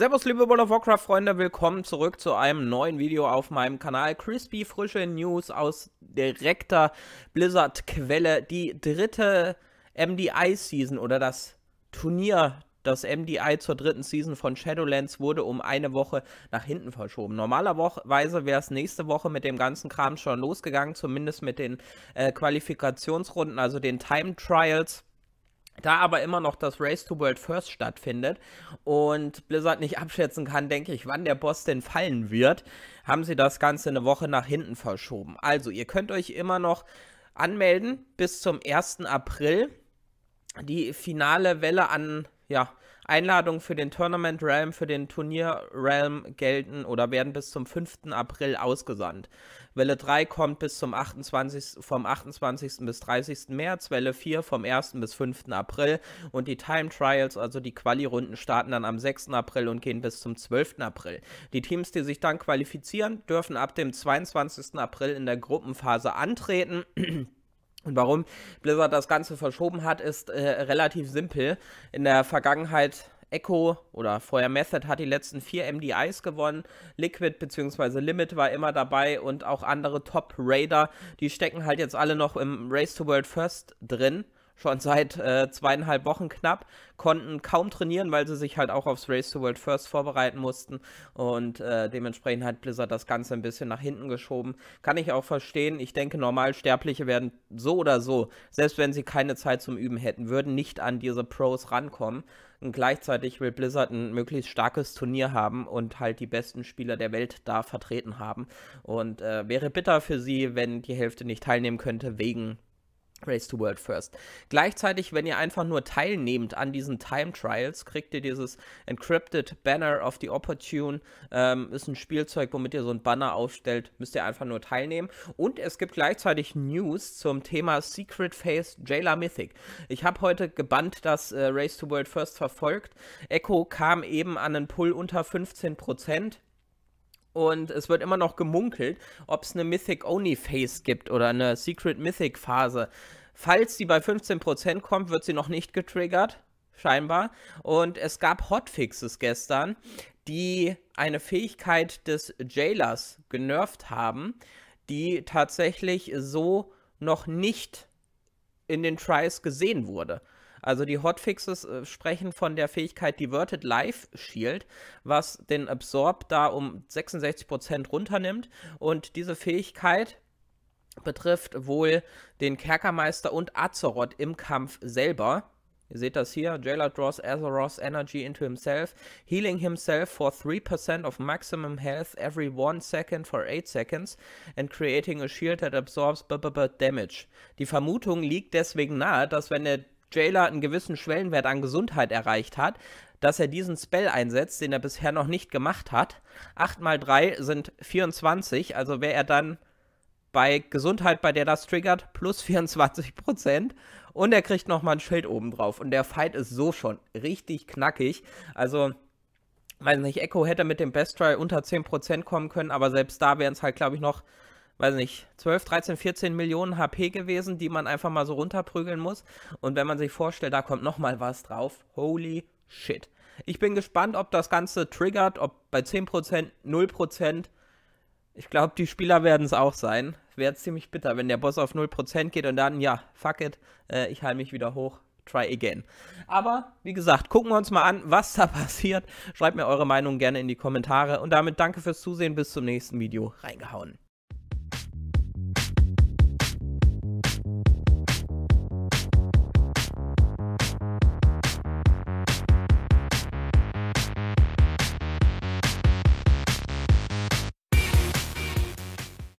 Servus liebe World of Warcraft Freunde, willkommen zurück zu einem neuen Video auf meinem Kanal. Crispy, frische News aus direkter Blizzard Quelle. Die dritte MDI Season oder das Turnier das MDI zur dritten Season von Shadowlands wurde um eine Woche nach hinten verschoben. Normalerweise wäre es nächste Woche mit dem ganzen Kram schon losgegangen, zumindest mit den äh, Qualifikationsrunden, also den Time Trials. Da aber immer noch das Race to World First stattfindet und Blizzard nicht abschätzen kann, denke ich, wann der Boss denn fallen wird, haben sie das Ganze eine Woche nach hinten verschoben. Also, ihr könnt euch immer noch anmelden bis zum 1. April. Die finale Welle an ja, Einladungen für den Tournament Realm, für den Turnier Realm gelten oder werden bis zum 5. April ausgesandt. Welle 3 kommt bis zum 28, vom 28. bis 30. März, Welle 4 vom 1. bis 5. April und die Time Trials, also die Quali-Runden, starten dann am 6. April und gehen bis zum 12. April. Die Teams, die sich dann qualifizieren, dürfen ab dem 22. April in der Gruppenphase antreten. Und warum Blizzard das Ganze verschoben hat, ist äh, relativ simpel. In der Vergangenheit Echo oder vorher Method hat die letzten vier MDIs gewonnen. Liquid bzw. Limit war immer dabei und auch andere Top-Raider, die stecken halt jetzt alle noch im Race to World First drin schon seit äh, zweieinhalb Wochen knapp, konnten kaum trainieren, weil sie sich halt auch aufs Race to World First vorbereiten mussten und äh, dementsprechend hat Blizzard das Ganze ein bisschen nach hinten geschoben. Kann ich auch verstehen. Ich denke, Normalsterbliche werden so oder so, selbst wenn sie keine Zeit zum Üben hätten, würden nicht an diese Pros rankommen. Und gleichzeitig will Blizzard ein möglichst starkes Turnier haben und halt die besten Spieler der Welt da vertreten haben. Und äh, wäre bitter für sie, wenn die Hälfte nicht teilnehmen könnte wegen Race to World First. Gleichzeitig, wenn ihr einfach nur teilnehmt an diesen Time Trials, kriegt ihr dieses Encrypted Banner of the Opportune. Ähm, ist ein Spielzeug, womit ihr so ein Banner aufstellt. Müsst ihr einfach nur teilnehmen. Und es gibt gleichzeitig News zum Thema Secret Face Jailer Mythic. Ich habe heute gebannt das äh, Race to World First verfolgt. Echo kam eben an einen Pull unter 15%. Und es wird immer noch gemunkelt, ob es eine Mythic Only Phase gibt oder eine Secret Mythic Phase. Falls die bei 15% kommt, wird sie noch nicht getriggert, scheinbar. Und es gab Hotfixes gestern, die eine Fähigkeit des Jailers genervt haben, die tatsächlich so noch nicht in den Tries gesehen wurde. Also die Hotfixes äh, sprechen von der Fähigkeit Diverted Life Shield, was den Absorb da um 66% runternimmt. Und diese Fähigkeit betrifft wohl den Kerkermeister und Azeroth im Kampf selber. Ihr seht das hier, Jailer draws Azeroth's energy into himself, healing himself for 3% of maximum health every 1 second for 8 seconds and creating a shield that absorbs b -b -b damage. Die Vermutung liegt deswegen nahe, dass wenn der Jailer einen gewissen Schwellenwert an Gesundheit erreicht hat, dass er diesen Spell einsetzt, den er bisher noch nicht gemacht hat. 8 mal 3 sind 24, also wäre er dann bei Gesundheit, bei der das triggert, plus 24%. Und er kriegt nochmal ein Schild oben drauf. Und der Fight ist so schon richtig knackig. Also, weiß nicht, Echo hätte mit dem Best Try unter 10% kommen können, aber selbst da wären es halt, glaube ich, noch weiß nicht, 12, 13, 14 Millionen HP gewesen, die man einfach mal so runterprügeln muss. Und wenn man sich vorstellt, da kommt nochmal was drauf. Holy shit. Ich bin gespannt, ob das Ganze triggert, ob bei 10%, 0%. Ich glaube, die Spieler werden es auch sein. Wäre ziemlich bitter, wenn der Boss auf 0% geht und dann, ja, fuck it, äh, ich heile mich wieder hoch. Try again. Aber wie gesagt, gucken wir uns mal an, was da passiert. Schreibt mir eure Meinung gerne in die Kommentare. Und damit danke fürs Zusehen. Bis zum nächsten Video. Reingehauen.